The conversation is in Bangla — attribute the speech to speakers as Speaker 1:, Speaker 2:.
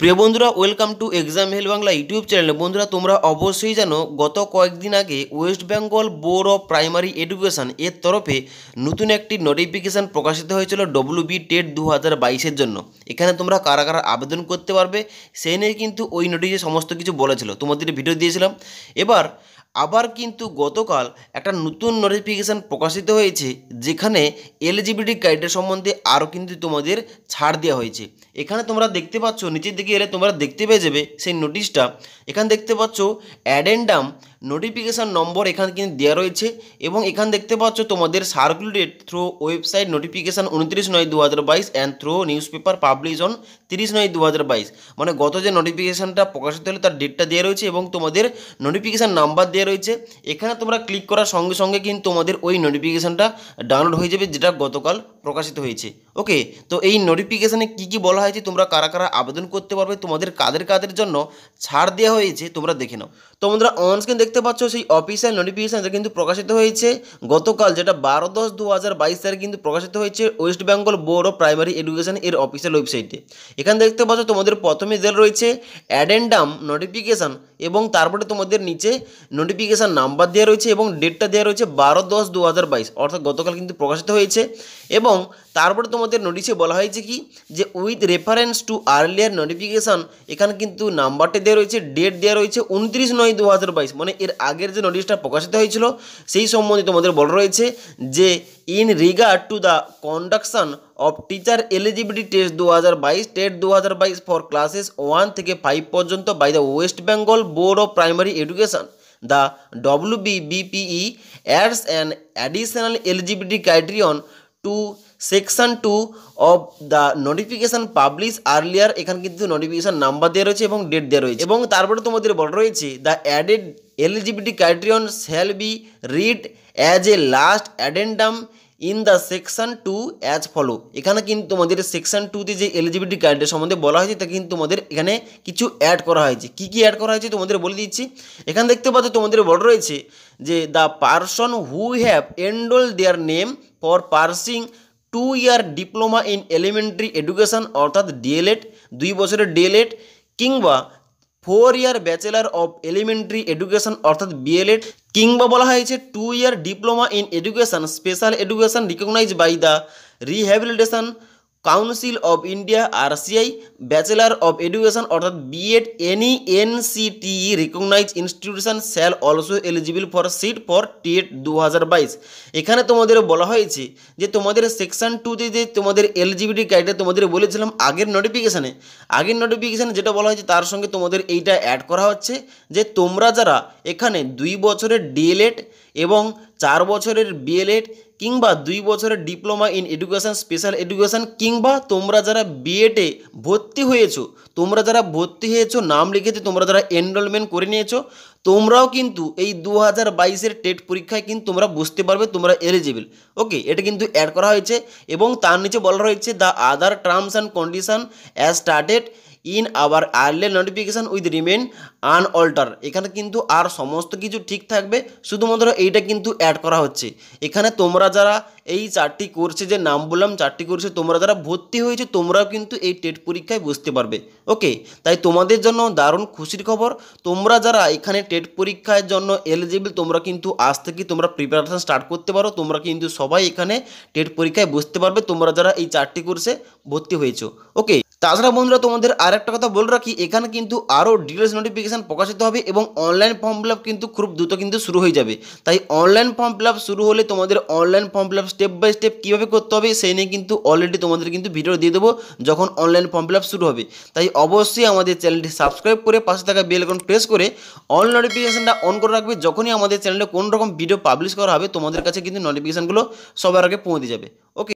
Speaker 1: প্রিয় বন্ধুরা welcome to exam help Bangla YouTube চ্যানেলে বন্ধুরা তোমরা অবশ্যই জানো গত কয়েকদিন আগে West Bengal board of primary education এর তরফে নতুন একটি নোটিফিকেশান প্রকাশিত হয়েছিল ডব্লিউ বি টেট দু হাজার বাইশের জন্য এখানে তোমরা কারা কারা আবেদন করতে পারবে সেই নিয়ে কিন্তু ওই নোটিশে সমস্ত কিছু বলেছিল তোমাদের ভিডিও দিয়েছিলাম এবার আবার কিন্তু গতকাল একটা নতুন নোটিফিকেশান প্রকাশিত হয়েছে যেখানে এলিজিবিলিটি ক্রাইটেরিয়া সম্বন্ধে আরও কিন্তু তোমাদের ছাড় দেওয়া হয়েছে এখানে তোমরা দেখতে পাচ্ছ নিচের দিকে এলে তোমরা দেখতে পেয়ে যাবে সেই নোটিশটা এখানে দেখতে পাচ্ছ অ্যাডেন্ডাম নোটিফিকেশান নম্বর এখানে কিন্তু দেওয়া রয়েছে এবং এখানে দেখতে পাচ্ছ তোমাদের সার্কুলেটেড থ্রো ওয়েবসাইট নোটিফিকেশান উনত্রিশ নয় দু হাজার বাইশ and through newspaper publish on তিরিশ নয় দু হাজার বাইশ মানে গত যে নোটিফিকেশানটা প্রকাশিত হলে তার ডেটটা দেওয়া রয়েছে এবং তোমাদের নোটিফিকেশান নাম্বার দেওয়া রয়েছে এখানে তোমরা ক্লিক করার সঙ্গে সঙ্গে কিন্তু তোমাদের ওই নোটিফিকেশানটা ডাউনলোড হয়ে যাবে যেটা গতকাল প্রকাশিত হয়েছে ওকে তো এই নোটিফিকেশানে কি কি বলা হয়েছে তোমরা কারা কারা আবেদন করতে পারবে তোমাদের কাদের কাদের জন্য ছাড় দেওয়া হয়েছে তোমরা দেখে নাও তোমরা অনস্ক্রিন দেখতে পাচ্ছ সেই অফিসিয়াল নোটিফিকেশানটা কিন্তু প্রকাশিত হয়েছে গতকাল যেটা বারো দশ দু হাজার বাইশ তারিখ কিন্তু প্রকাশিত হয়েছে West Bengal board of primary education এর অফিসিয়াল ওয়েবসাইটে এখানে দেখতে পাচ্ছ তোমাদের প্রথমে যে রয়েছে অ্যাডেন্ডাম নোটিফিকেশান এবং তারপরে তোমাদের নিচে নোটিফিকেশান নাম্বার দেওয়া রয়েছে এবং ডেটটা দেওয়া রয়েছে বারো দশ দু হাজার বাইশ অর্থাৎ গতকাল কিন্তু প্রকাশিত হয়েছে এবং এবং তারপরে তোমাদের নোটিশে বলা হয়েছে কি যে with reference to earlier notification এখানে কিন্তু নাম্বারটি দেওয়া রয়েছে ডেট দেওয়া রয়েছে উনত্রিশ নয় দু মানে এর আগের যে নোটিশটা প্রকাশিত হয়েছিল সেই সম্বন্ধে তোমাদের বলা রয়েছে যে in regard to the conduction of teacher eligibility test দু হাজার বাইশ টেট দু হাজার বাইশ ফর ক্লাসেস ওয়ান থেকে ফাইভ পর্যন্ত by the West Bengal board of primary education the W BPE adds and additional eligibility criterion to section two of the notification publish earlier এখানে কিন্তু নোটিফিকেশান নাম্বার দেওয়া রয়েছে এবং ডেট দেওয়া রয়েছে এবং তারপরে তোমাদের বলা রয়েছে the added eligibility criterion shall be read as a last addendum in the section two as follow এখানে কিন্তু তোমাদের সেকশন টুতে যে এলিজিবিলিটি ক্রাইটেরিয়া সম্বন্ধে বলা হয়েছে তা কিন্তু তোমাদের এখানে কিছু অ্যাড করা হয়েছে কি কি অ্যাড করা হয়েছে তোমাদের বলে দিচ্ছি এখানে দেখতে পাচ্ছ তোমাদের বড় রয়েছে যে দ্য পারসন হু হ্যাভ এন্ডোল their name for pursuing two year diploma in elementary education অর্থাৎ ডিএলএড দুই বছরের ডিএলএড কিংবা four year bachelor of elementary education অর্থাৎ বিএলএড কিংবা বলা হয়েছে two year diploma in education special education recognise by the rehabilitation council of India R CI bachelor of education অর্থাৎ BEd any NCT recognise institution shall also eligible for sit for TET দু এখানে তোমাদের বলা হয়েছে যে তোমাদের সেকশন টুতে যে তোমাদের এলিজিবিলিটি ক্রাইটেরিয়া তোমাদের বলেছিলাম আগের নোটিফিকেশানে আগের নোটিফিকেশানে যেটা বলা হয়েছে তার সঙ্গে তোমাদের এইটা অ্যাড করা হচ্ছে যে তোমরা যারা এখানে দুই বছরের ডিএলএড এবং চার বছরের বিএলএড কিংবা দুই বছরের diploma in education special education কিংবা তোমরা যারা বিএটে ভর্তি হয়েছো তোমরা যারা ভর্তি হয়েছো নাম লিখেছো তোমরা যারা এনরোলমেন্ট করে নিয়েছো তোমরাও কিন্তু এই দু হাজার বাইশের টেট পরীক্ষায় কিন্তু তোমরা বুঝতে পারবে তোমরা এলিজিবল ওকে এটা কিন্তু অ্যাড করা হয়েছে এবং তার নিচে বলা রয়েছে the other terms and condition as started in our early notification with remain unaltered এখানে কিন্তু আর সমস্ত কিছু ঠিক থাকবে শুধুমাত্র এইটা কিন্তু অ্যাড করা হচ্ছে এখানে তোমরা যারা এই চারটি কোর্সে যে নাম বললাম চারটি কোর্সে তোমরা যারা ভর্তি হয়েছে তোমরাও কিন্তু এই টেট পরীক্ষায় বসতে পারবে ওকে তাই তোমাদের জন্য দারুণ খুশির খবর তোমরা যারা এখানে টেট পরীক্ষার জন্য এলিজিবল তোমরা কিন্তু আজ থেকে তোমরা প্রিপারেশান স্টার্ট করতে পারো তোমরা কিন্তু সবাই এখানে টেট পরীক্ষায় বসতে পারবে তোমরা যারা এই চারটি কোর্সে ভর্তি হয়েছো ওকে তাছাড়া বন্ধুরা তোমাদের আর একটা কথা বলে রাখি এখানে কিন্তু আরও ডিটেলস নোটিফিকেশান প্রকাশিত হবে এবং অনলাইন ফর্ম ফিল কিন্তু খুব দ্রুত কিন্তু শুরু হয়ে যাবে তাই অনলাইন ফর্ম ফিল শুরু হলে তোমাদের online form fill step by step কীভাবে করতে হবে সেই নিয়ে কিন্তু অলরেডি তোমাদের কিন্তু ভিডিও দিয়ে দেবো যখন অনলাইন ফর্ম ফিল শুরু হবে তাই অবশ্যই আমাদের চ্যানেলটি সাবস্ক্রাইব করে পাশে থাকা বেল আইকন প্রেস করে অল নোটিফিকেশানটা অন করে রাখবে যখনই আমাদের চ্যানেলে কোনো রকম ভিডিও পাবলিশ করা হবে তোমাদের কাছে কিন্তু নোটিফিকেশানগুলো সবার আগে পৌঁছে যাবে ওকে